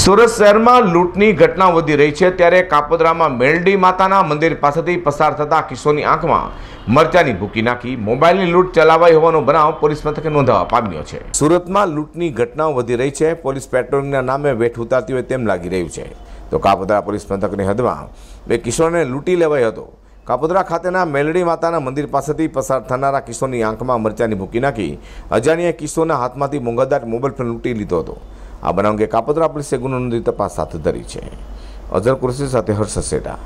સુરત શહેરમાં લૂંટની ઘટના વધી રહી છે ત્યારે કાપોદરામાં મેલડી માતાના મંદિર પાસેથી પસાર થતા કિશોરની આંખમાં મરચાની ભૂકી નાખી મોબાઈલની લૂંટ ચલાવાઈ હોવાનો બનાવ પોલીસ મથકે નોંધાવા પામ્યો છે સુરતમાં લૂંટની ઘટનાઓ વધી રહી છે પોલીસ પેટ્રોલિંગના નામે વેઠ ઉતારતી હોય તેમ લાગી રહ્યું છે તો કાપોદરા પોલીસ મથકની હદમાં બે કિશોરને લૂંટી લેવાયો હતો કાપોદરા ખાતેના મેલડી માતાના મંદિર પાસેથી પસાર થનારા કિશોરની આંખમાં મરચાની ભૂકી નાખી અજાણ્યા કિશોરના હાથમાંથી મોંઘાદાર મોબાઈલ ફોન લૂંટી લીધો હતો આ બનાવ અંગે કાપોદ્રા પોલીસે ગુનો નોંધી તપાસ હાથ ધરી છે અઝર કુરશી સાથે હર્ષ સેટા